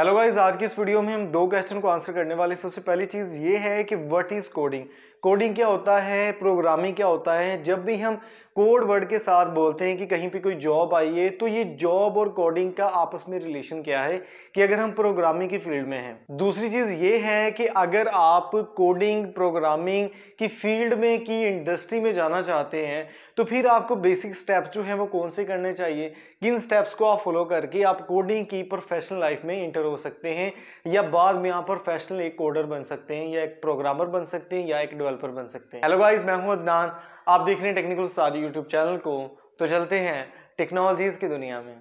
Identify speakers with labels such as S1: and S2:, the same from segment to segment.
S1: hello guys आज की इस वीडियो में हम दो क्वेश्चन को आंसर करने वाले सबसे पहली चीज़ ये है कि व्हाट इज़ कोडिंग कोडिंग क्या होता है प्रोग्रामिंग क्या होता है जब भी हम कोड वर्ड के साथ बोलते हैं कि कहीं पे कोई जॉब आई है तो ये जॉब और कोडिंग का आपस में रिलेशन क्या है कि अगर हम प्रोग्रामिंग की फील्ड में हैं दूसरी चीज़ ये है कि अगर आप कोडिंग प्रोग्रामिंग की फील्ड में की इंडस्ट्री में जाना चाहते हैं तो फिर आपको बेसिक स्टेप जो है वो कौन से करने चाहिए किन स्टेप्स को आप फॉलो करके आप कोडिंग की प्रोफेशनल लाइफ में इंटर हो सकते हैं या बाद में यहाँ पर फैशनल एक कोडर बन सकते हैं या एक प्रोग्रामर बन सकते हैं या एक डेवलपर बन सकते हैं हेलो गाइस मैं हूँ अदनान आप देख रहे हैं टेक्निकल स्टार यूट्यूब चैनल को तो चलते हैं टेक्नोलॉजीज़ की दुनिया में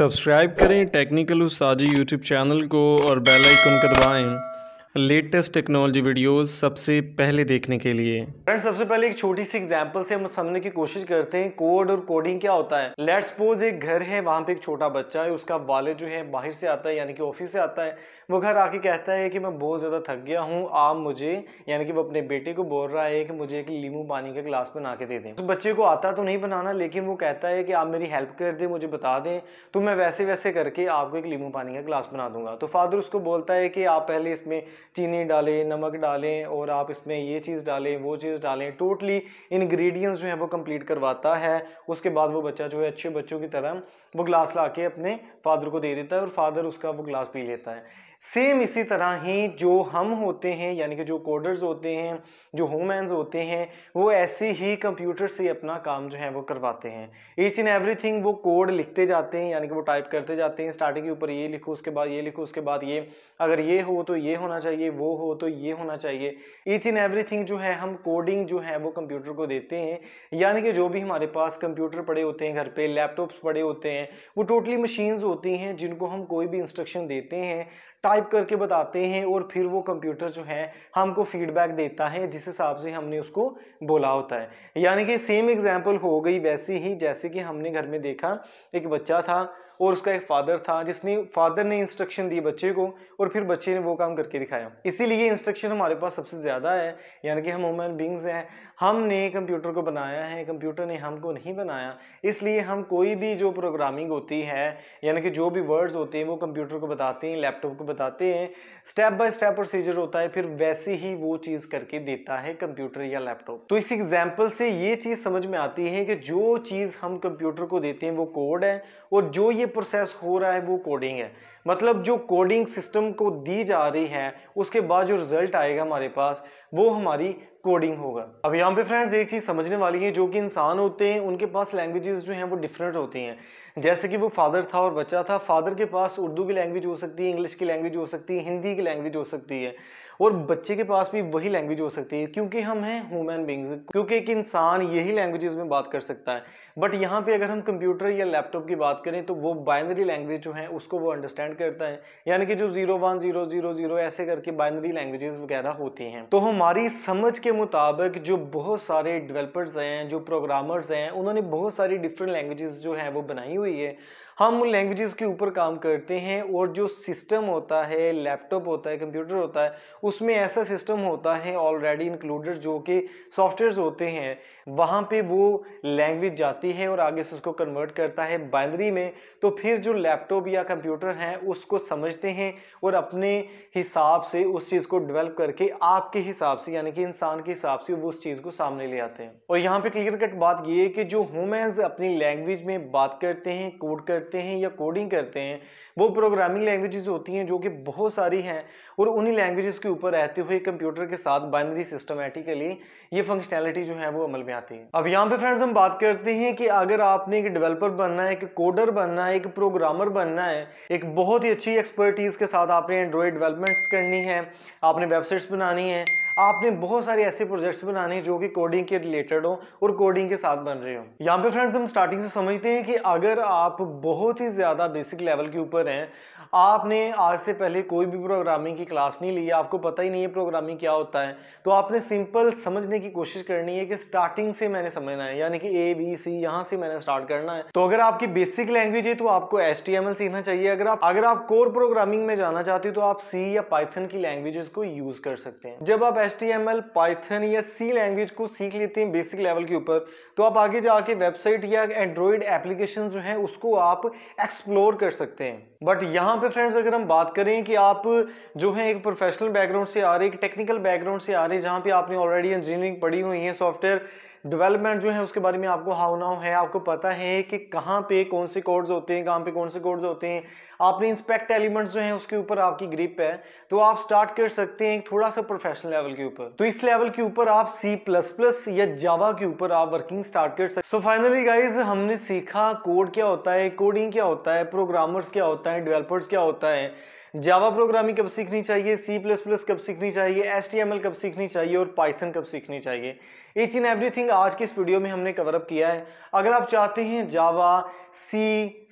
S1: सब्सक्राइब करें टेक्निकल उस्ताद यूट्यूब चैनल को और बेल आइकन का दबाएं लेटेस्ट टेक्नोलॉजी वीडियोस सबसे पहले देखने के लिए फ्रेंड्स सबसे पहले एक छोटी सी एग्जांपल से हम समझने की कोशिश करते हैं कोड और कोडिंग क्या होता है लेट सपोज एक घर है वहाँ पे एक छोटा बच्चा है उसका वाले जो है बाहर से आता है यानी कि ऑफिस से आता है वो घर आके कहता है कि मैं बहुत ज़्यादा थक गया हूँ आप मुझे यानी कि वो अपने बेटे को बोल रहा है कि मुझे एक लींबू पानी का ग्लास बना के दे दें उस बच्चे को आता तो नहीं बनाना लेकिन वो कहता है कि आप मेरी हेल्प कर दें मुझे बता दें तो मैं वैसे वैसे करके आपको एक लींबू पानी का ग्लास बना दूंगा तो फादर उसको बोलता है कि आप पहले इसमें चीनी डालें नमक डालें और आप इसमें ये चीज़ डालें वो चीज़ डालें टोटली इन्ग्रीडियंट्स जो है वो कंप्लीट करवाता है उसके बाद वो बच्चा जो है अच्छे बच्चों की तरह वो ग्लास ला के अपने फादर को दे देता है और फादर उसका वो ग्लास पी लेता है सेम इसी तरह ही जो हम होते हैं यानी कि जो कोडर्स होते हैं जो होमैन्स होते हैं वो ऐसे ही कंप्यूटर से अपना काम जो है वो करवाते हैं ईच एंड एवरीथिंग वो कोड लिखते जाते हैं यानी कि वो टाइप करते जाते हैं स्टार्टिंग के ऊपर ये लिखो उसके बाद ये लिखो उसके बाद ये अगर ये हो तो ये होना चाहिए वो हो तो ये होना चाहिए ईच एंड एवरी जो है हम कोडिंग जो है वो कंप्यूटर को देते हैं यानी कि जो भी हमारे पास कंप्यूटर पड़े होते हैं घर पर लैपटॉप्स पड़े होते हैं वो टोटली मशीन्स होती हैं जिनको हम कोई भी इंस्ट्रक्शन देते हैं टाइप करके बताते हैं और फिर वो कंप्यूटर जो है हमको फीडबैक देता है जिस हिसाब से हमने उसको बोला होता है यानी कि सेम एग्जाम्पल हो गई वैसे ही जैसे कि हमने घर में देखा एक बच्चा था और उसका एक फादर था जिसने फादर ने इंस्ट्रक्शन दी बच्चे को और फिर बच्चे ने वो काम करके दिखाया इसीलिए इंस्ट्रक्शन हमारे पास सबसे ज़्यादा है यानी कि हम ह्यूमन बींग्स हैं हमने कंप्यूटर को बनाया है कंप्यूटर ने हमको नहीं बनाया इसलिए हम कोई भी जो प्रोग्रामिंग होती है यानी कि जो भी वर्ड्स होते हैं वो कंप्यूटर को बताते हैं लैपटॉप को बताते बताते हैं स्टेप बाय स्टेप प्रोसीजर होता है फिर वैसे ही वो चीज़ करके देता है कंप्यूटर या लैपटॉप तो इस एग्जाम्पल से ये चीज़ समझ में आती है कि जो चीज़ हम कंप्यूटर को देते हैं वो कोड है और जो ये प्रोसेस हो रहा है वो कोडिंग है मतलब जो कोडिंग सिस्टम को दी जा रही है उसके बाद जो रिजल्ट आएगा हमारे पास वो हमारी कोडिंग होगा अब यहाँ पे फ्रेंड्स एक चीज़ समझने वाली है जो कि इंसान होते हैं उनके पास लैंग्वेजेस जो हैं वो डिफरेंट होती हैं जैसे कि वो फादर था और बच्चा था फादर के पास उर्दू की लैंग्वेज हो सकती है इंग्लिश की लैंग्वेज हो सकती है हिंदी की लैंग्वेज हो सकती है और बच्चे के पास भी वही लैंग्वेज हो सकती है क्योंकि हम हैं ह्यूमन बींग्स क्योंकि एक इंसान यही लैंग्वेज में बात कर सकता है बट यहाँ पर अगर हम कंप्यूटर या लैपटॉप की बात करें तो वो बाइनरी लैंग्वेज जो है उसको वो अंडरस्टैंड करता है यानी कि जो zero one zero zero zero ऐसे करके बाइनरी लैंग्वेजेस वगैरह होती हैं तो हम हमारी समझ के मुताबिक जो बहुत सारे डेवलपर्स हैं जो प्रोग्रामर्स हैं उन्होंने बहुत सारी डिफरेंट लैंग्वेजेस जो हैं वो बनाई हुई है हम उन लैंग्वेजेस के ऊपर काम करते हैं और जो सिस्टम होता है लैपटॉप होता है कंप्यूटर होता है उसमें ऐसा सिस्टम होता है ऑलरेडी इंक्लूडेड जो कि सॉफ्टवेयर होते हैं वहाँ पर वो लैंग्वेज जाती है और आगे से उसको कन्वर्ट करता है बाइनरी में तो फिर जो लैपटॉप या कंप्यूटर हैं उसको समझते हैं और अपने हिसाब से उस चीज़ को डिवेल्प करके आपके हिसाब हिसाब से यानी कि इंसान के हिसाब से वो उस चीज़ को सामने ले आते हैं और यहाँ पे क्लियर कट बात ये है कि जो ह्यूमंस अपनी लैंग्वेज में बात करते हैं कोड करते हैं या कोडिंग करते हैं वो प्रोग्रामिंग लैंग्वेजेस होती हैं जो कि बहुत सारी हैं और उन्हीं लैंग्वेजेस के ऊपर रहते हुए कंप्यूटर के साथ बाइनरी सिस्टमेटिकली ये फंक्शनैलिटी जो है वो अमल में आती है अब यहाँ पे फ्रेंड्स हम बात करते हैं कि अगर आपने एक डेवलपर बनना है एक कोडर बनना है एक प्रोग्रामर बनना है एक बहुत ही अच्छी एक्सपर्टीज़ के साथ आपने एंड्रॉयड डेवलपमेंट्स करनी है आपने वेबसाइट्स बनानी है आपने बहुत सारे ऐसे प्रोजेक्ट्स बनाने हैं जो कि कोडिंग के रिलेटेड हो और कोडिंग के साथ बन रहे हो यहाँ पे फ्रेंड्स हम स्टार्टिंग से समझते हैं कि अगर आप बहुत ही ज़्यादा बेसिक लेवल के ऊपर हैं आपने आज से पहले कोई भी प्रोग्रामिंग की क्लास नहीं ली आपको पता ही नहीं है प्रोग्रामिंग क्या होता है तो आपने सिंपल समझने की कोशिश करनी है कि स्टार्टिंग से मैंने समझना है यानी कि ए बी सी यहाँ से मैंने स्टार्ट करना है तो अगर आपकी बेसिक लैंग्वेज है तो आपको एस सीखना चाहिए अगर आप अगर आप कोर प्रोग्रामिंग में जाना चाहते हो तो आप सी या पाइथन की लैंग्वेजेस को यूज कर सकते हैं जब आप एस पाइथन या सी लैंग्वेज को सीख लेते हैं बेसिक लेवल के ऊपर तो आप आगे जाके वेबसाइट या एंड्रॉइड एप्लीकेशन जो है उसको आप एक्सप्लोर कर सकते हैं बट यहाँ पे फ्रेंड्स अगर हम बात करें कि आप जो है एक प्रोफेशनल बैकग्राउंड से आ रहे एक टेक्निकल बैकग्राउंड से आ रहे जहाँ पे आपने ऑलरेडी इंजीनियरिंग पढ़ी हुई है सॉफ्टवेयर डेवलपमेंट जो है उसके बारे में आपको हाउ नाउ है आपको पता है कि कहाँ पे कौन से कोड्स होते हैं कहाँ पे कौन से कोड्स होते हैं आपने इंस्पेक्ट एलिमेंट्स जो है उसके ऊपर आपकी ग्रिप है तो आप स्टार्ट कर सकते हैं थोड़ा सा प्रोफेशनल लेवल के ऊपर तो इस लेवल के ऊपर आप सी प्लस प्लस या जावा के ऊपर आप वर्किंग स्टार्ट कर सकते सो फाइनली गाइज हमने सीखा कोड क्या होता है कोडिंग क्या होता है प्रोग्रामर्स क्या होता है डिवेलपर्स क्या होता है जावा प्रोग्रामिंग कब सीखनी चाहिए सी प्लस प्लस कब सीखनी चाहिए एस कब सीखनी चाहिए और पाइथन कब सीखनी चाहिए ईच इन एवरीथिंग आज की इस वीडियो में हमने कवरअप किया है अगर आप चाहते हैं जावा सी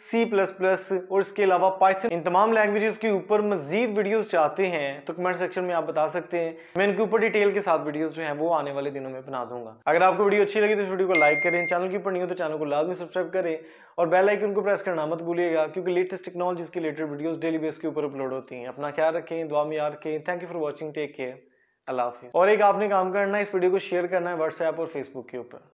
S1: सी प्लस प्लस और इसके अलावा पाइथन इन तमाम लैंग्वेजेस के ऊपर मजीद वीडियोज चाहते हैं तो कमेंट सेक्शन में आप बता सकते हैं मैं इनके ऊपर डिटेल के साथ वीडियोज जो है वो आने वाले दिनों में बना दूंगा अगर आपको वीडियो अच्छी लगी तो इस वीडियो को लाइक करें चैनल के ऊपर नहीं हो तो चैनल को लाजमी सब्सक्राइब करें और बेल आइकन को प्रेस करना मत भूलिएगा क्योंकि लेटेस्ट टेक्नोलॉजीज के रिलेटेड वीडियोस डेली बेस के ऊपर अपलोड होती हैं अपना ख्याल रखें दुआ में याद रखें thank you for watching take care अल्लाह हाफिज़ और एक आपने काम करना है इस वीडियो को शेयर करना है व्हाट्सएप और फेसबुक के ऊपर